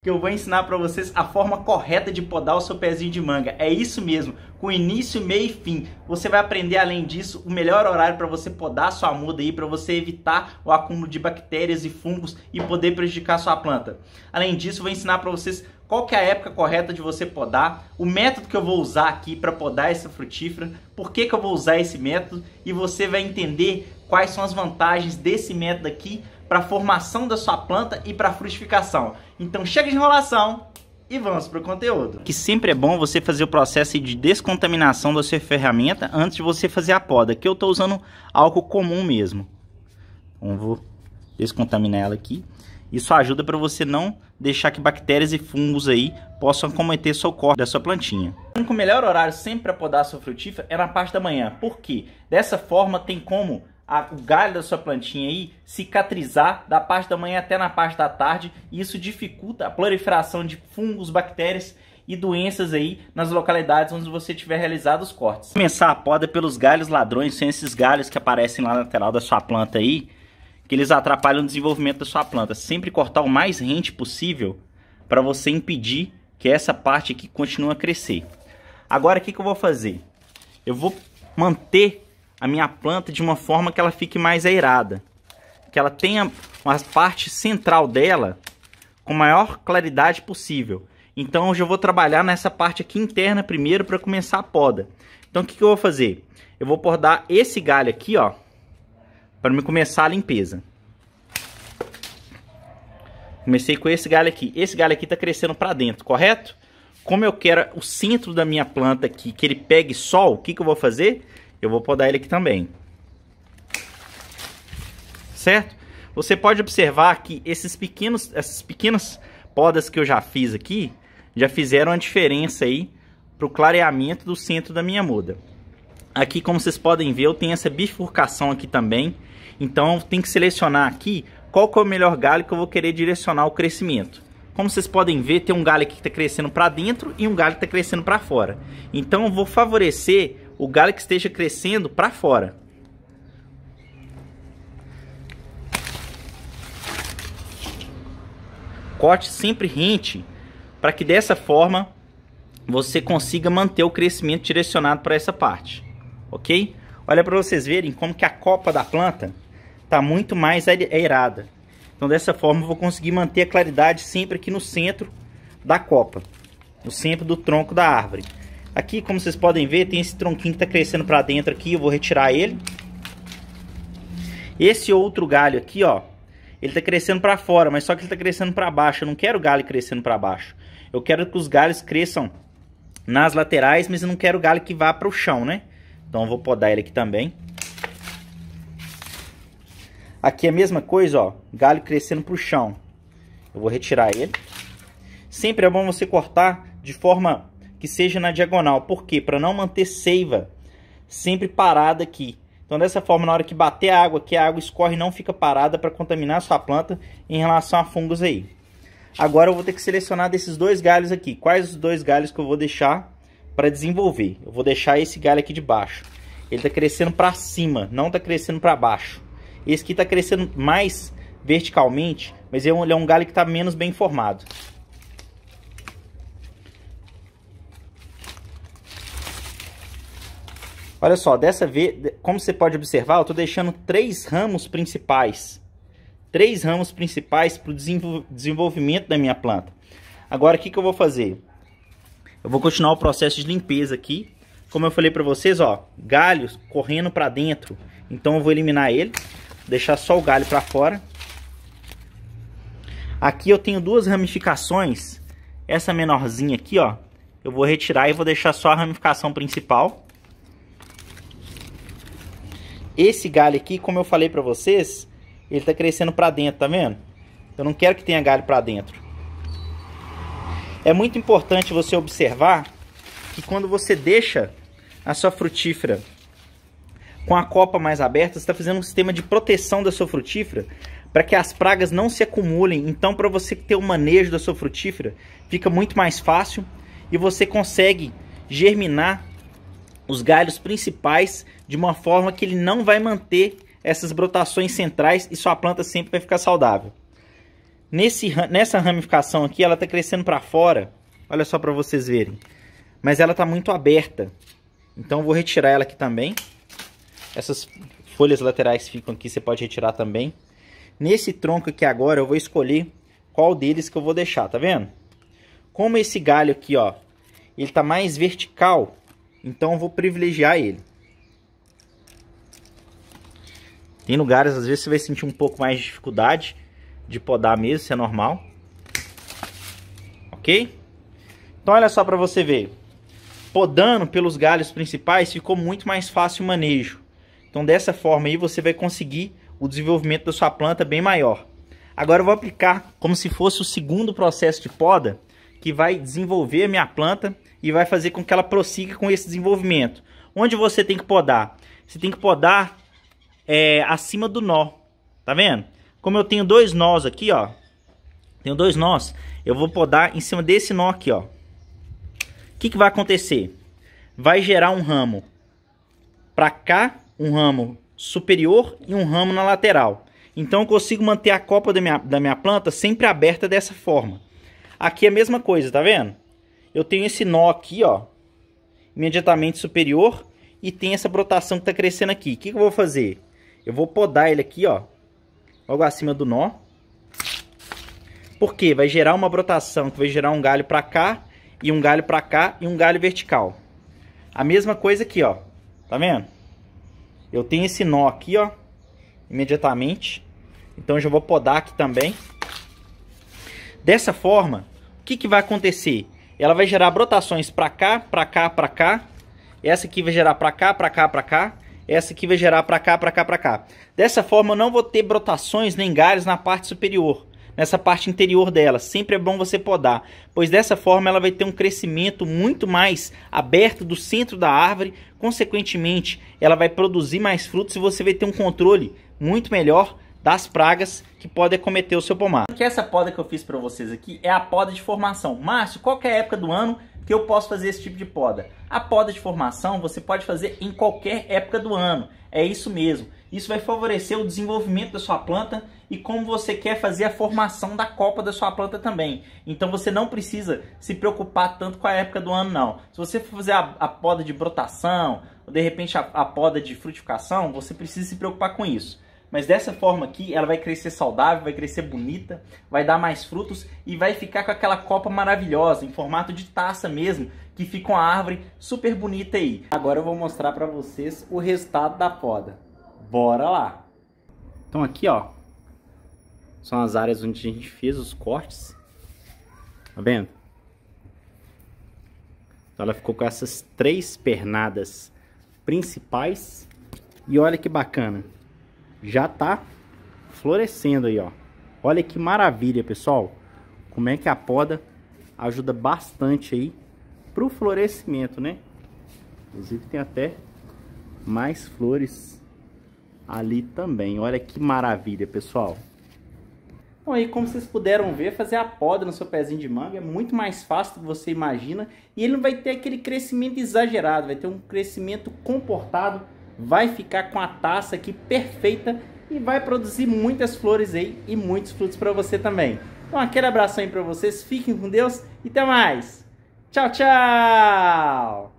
que eu vou ensinar para vocês a forma correta de podar o seu pezinho de manga. É isso mesmo, com início, meio e fim. Você vai aprender além disso o melhor horário para você podar sua muda aí para você evitar o acúmulo de bactérias e fungos e poder prejudicar sua planta. Além disso, vou ensinar para vocês qual que é a época correta de você podar, o método que eu vou usar aqui para podar essa frutífera, por que que eu vou usar esse método e você vai entender quais são as vantagens desse método aqui para a formação da sua planta e para a frutificação. Então chega de enrolação e vamos para o conteúdo. Que sempre é bom você fazer o processo de descontaminação da sua ferramenta antes de você fazer a poda, que eu estou usando álcool comum mesmo. Então vou descontaminar ela aqui. Isso ajuda para você não deixar que bactérias e fungos aí possam cometer seu corte da sua plantinha. O melhor horário sempre para podar a sua frutífera é na parte da manhã, porque dessa forma tem como a, o galho da sua plantinha aí cicatrizar da parte da manhã até na parte da tarde e isso dificulta a proliferação de fungos, bactérias e doenças aí nas localidades onde você tiver realizado os cortes. Começar a poda é pelos galhos ladrões, são esses galhos que aparecem lá na lateral da sua planta aí, que eles atrapalham o desenvolvimento da sua planta. Sempre cortar o mais rente possível para você impedir que essa parte aqui continue a crescer. Agora o que, que eu vou fazer? Eu vou manter a minha planta de uma forma que ela fique mais airada, Que ela tenha uma parte central dela com maior claridade possível. Então eu vou trabalhar nessa parte aqui interna primeiro para começar a poda. Então o que, que, eu vou fazer? Eu vou podar esse galho aqui, ó, para me começar a limpeza. Comecei com esse galho aqui. Esse galho aqui está crescendo para dentro, correto? Como eu quero o centro da minha planta aqui, que ele pegue sol, o que, que eu vou fazer? Eu vou podar ele aqui também. Certo? Você pode observar que esses pequenos, essas pequenas podas que eu já fiz aqui, já fizeram a diferença aí para o clareamento do centro da minha muda. Aqui, como vocês podem ver, eu tenho essa bifurcação aqui também. Então, tem que selecionar aqui qual que é o melhor galho que eu vou querer direcionar o crescimento. Como vocês podem ver, tem um galho que está crescendo para dentro e um galho que está crescendo para fora. Então, eu vou favorecer o galho que esteja crescendo para fora. Corte sempre rente, para que dessa forma você consiga manter o crescimento direcionado para essa parte, ok? Olha para vocês verem como que a copa da planta está muito mais aerada. É então dessa forma eu vou conseguir manter a claridade sempre aqui no centro da copa, no centro do tronco da árvore. Aqui, como vocês podem ver, tem esse tronquinho que está crescendo para dentro aqui. Eu vou retirar ele. Esse outro galho aqui, ó. Ele está crescendo para fora, mas só que ele está crescendo para baixo. Eu não quero galho crescendo para baixo. Eu quero que os galhos cresçam nas laterais, mas eu não quero galho que vá para o chão, né? Então eu vou podar ele aqui também. Aqui é a mesma coisa, ó. Galho crescendo para o chão. Eu vou retirar ele. Sempre é bom você cortar de forma que seja na diagonal. Por quê? Para não manter seiva sempre parada aqui. Então, dessa forma, na hora que bater a água que a água escorre e não fica parada para contaminar a sua planta em relação a fungos aí. Agora eu vou ter que selecionar desses dois galhos aqui. Quais os dois galhos que eu vou deixar para desenvolver? Eu vou deixar esse galho aqui de baixo. Ele está crescendo para cima, não está crescendo para baixo. Esse aqui está crescendo mais verticalmente, mas é ele é um galho que está menos bem formado. Olha só, dessa vez, como você pode observar, eu estou deixando três ramos principais. Três ramos principais para o desenvolvimento da minha planta. Agora, o que, que eu vou fazer? Eu vou continuar o processo de limpeza aqui. Como eu falei para vocês, ó, galhos correndo para dentro. Então, eu vou eliminar ele, deixar só o galho para fora. Aqui eu tenho duas ramificações. Essa menorzinha aqui, ó, eu vou retirar e vou deixar só a ramificação principal. Esse galho aqui, como eu falei para vocês, ele tá crescendo para dentro, tá vendo? Eu não quero que tenha galho para dentro. É muito importante você observar que quando você deixa a sua frutífera com a copa mais aberta, você está fazendo um sistema de proteção da sua frutífera para que as pragas não se acumulem. Então, para você ter o manejo da sua frutífera, fica muito mais fácil e você consegue germinar os galhos principais de uma forma que ele não vai manter essas brotações centrais e sua planta sempre vai ficar saudável. Nesse, nessa ramificação aqui, ela está crescendo para fora, olha só para vocês verem, mas ela está muito aberta, então vou retirar ela aqui também. Essas folhas laterais ficam aqui, você pode retirar também. Nesse tronco aqui agora, eu vou escolher qual deles que eu vou deixar, tá vendo? Como esse galho aqui, ó, ele está mais vertical, então eu vou privilegiar ele. Tem lugares, às vezes, você vai sentir um pouco mais de dificuldade de podar mesmo, isso é normal. Ok? Então olha só para você ver. Podando pelos galhos principais ficou muito mais fácil o manejo. Então dessa forma aí você vai conseguir o desenvolvimento da sua planta bem maior. Agora eu vou aplicar como se fosse o segundo processo de poda, que vai desenvolver a minha planta e vai fazer com que ela prossiga com esse desenvolvimento. Onde você tem que podar? Você tem que podar é, acima do nó, tá vendo? Como eu tenho dois nós aqui, ó, tenho dois nós, eu vou podar em cima desse nó aqui, ó. O que, que vai acontecer? Vai gerar um ramo para cá, um ramo superior e um ramo na lateral. Então eu consigo manter a copa da minha, da minha planta sempre aberta dessa forma. Aqui é a mesma coisa, tá vendo? Eu tenho esse nó aqui, ó, imediatamente superior, e tem essa brotação que tá crescendo aqui. O que, que eu vou fazer? Eu vou podar ele aqui, ó, logo acima do nó. Porque vai gerar uma brotação que vai gerar um galho para cá, e um galho para cá, e um galho vertical. A mesma coisa aqui, ó. Tá vendo? Eu tenho esse nó aqui, ó. Imediatamente. Então, eu já vou podar aqui também. Dessa forma, o que, que vai acontecer? Ela vai gerar brotações para cá, para cá, para cá. Essa aqui vai gerar para cá, para cá, para cá. Essa aqui vai gerar para cá, para cá, para cá. Dessa forma, eu não vou ter brotações nem galhos na parte superior nessa parte interior dela. Sempre é bom você podar, pois dessa forma ela vai ter um crescimento muito mais aberto do centro da árvore, consequentemente ela vai produzir mais frutos e você vai ter um controle muito melhor das pragas que podem acometer o seu pomar. Que essa poda que eu fiz para vocês aqui é a poda de formação. Márcio, qual é a época do ano que eu posso fazer esse tipo de poda? A poda de formação você pode fazer em qualquer época do ano. É isso mesmo. Isso vai favorecer o desenvolvimento da sua planta e como você quer fazer a formação da copa da sua planta também. Então você não precisa se preocupar tanto com a época do ano não. Se você for fazer a, a poda de brotação, ou de repente a, a poda de frutificação, você precisa se preocupar com isso. Mas dessa forma aqui, ela vai crescer saudável, vai crescer bonita, vai dar mais frutos e vai ficar com aquela copa maravilhosa, em formato de taça mesmo, que fica uma árvore super bonita aí. Agora eu vou mostrar para vocês o resultado da poda. Bora lá! Então aqui, ó, são as áreas onde a gente fez os cortes. Tá vendo? Então ela ficou com essas três pernadas principais. E olha que bacana já tá florescendo aí, ó. Olha que maravilha, pessoal. Como é que a poda ajuda bastante aí pro florescimento, né? Inclusive tem até mais flores ali também. Olha que maravilha, pessoal. Bom, aí como vocês puderam ver, fazer a poda no seu pezinho de manga é muito mais fácil do que você imagina. E ele não vai ter aquele crescimento exagerado, vai ter um crescimento comportado vai ficar com a taça aqui perfeita e vai produzir muitas flores aí e muitos frutos para você também. Então aquele abraço aí para vocês, fiquem com Deus e até mais! Tchau, tchau!